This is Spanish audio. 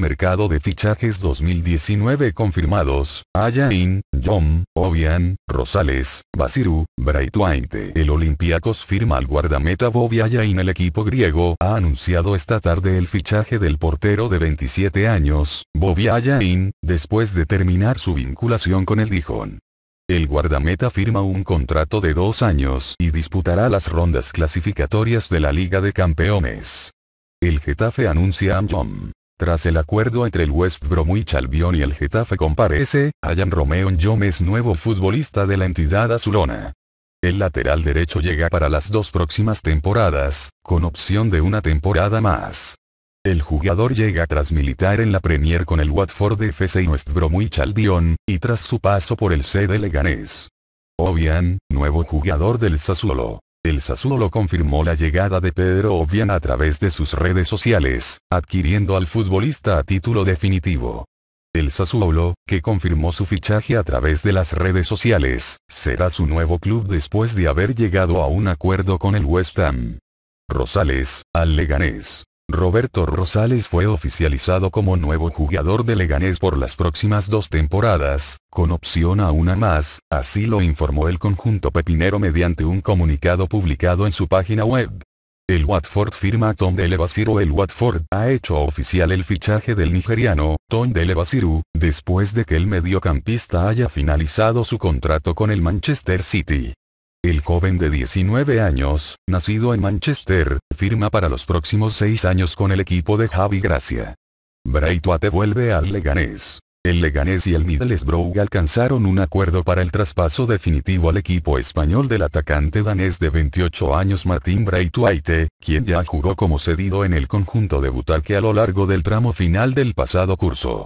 Mercado de fichajes 2019 confirmados, Ayain, Jom, Obian, Rosales, Basiru, Braithwaite. El Olympiacos firma al guardameta Bobby Ayain. El equipo griego ha anunciado esta tarde el fichaje del portero de 27 años, Bobby Ayain, después de terminar su vinculación con el Dijon. El guardameta firma un contrato de dos años y disputará las rondas clasificatorias de la Liga de Campeones. El Getafe anuncia a Jom. Tras el acuerdo entre el West Bromwich Albion y el Getafe comparece, Ayan Romeo es nuevo futbolista de la entidad azulona. El lateral derecho llega para las dos próximas temporadas, con opción de una temporada más. El jugador llega tras militar en la Premier con el Watford FC y West Bromwich Albion, y tras su paso por el C Leganés. Obian, nuevo jugador del Sassuolo. El Sassuolo confirmó la llegada de Pedro Obian a través de sus redes sociales, adquiriendo al futbolista a título definitivo. El Sassuolo, que confirmó su fichaje a través de las redes sociales, será su nuevo club después de haber llegado a un acuerdo con el West Ham. Rosales, al Leganés. Roberto Rosales fue oficializado como nuevo jugador de Leganés por las próximas dos temporadas, con opción a una más, así lo informó el conjunto pepinero mediante un comunicado publicado en su página web. El Watford firma Tom Tom Delevasiru. El Watford ha hecho oficial el fichaje del nigeriano, Tom Delevasiru, después de que el mediocampista haya finalizado su contrato con el Manchester City. El joven de 19 años, nacido en Manchester, firma para los próximos seis años con el equipo de Javi Gracia. Braithwaite vuelve al Leganés. El Leganés y el Middlesbrough alcanzaron un acuerdo para el traspaso definitivo al equipo español del atacante danés de 28 años Martín Braithwaite, quien ya jugó como cedido en el conjunto de Butalque a lo largo del tramo final del pasado curso.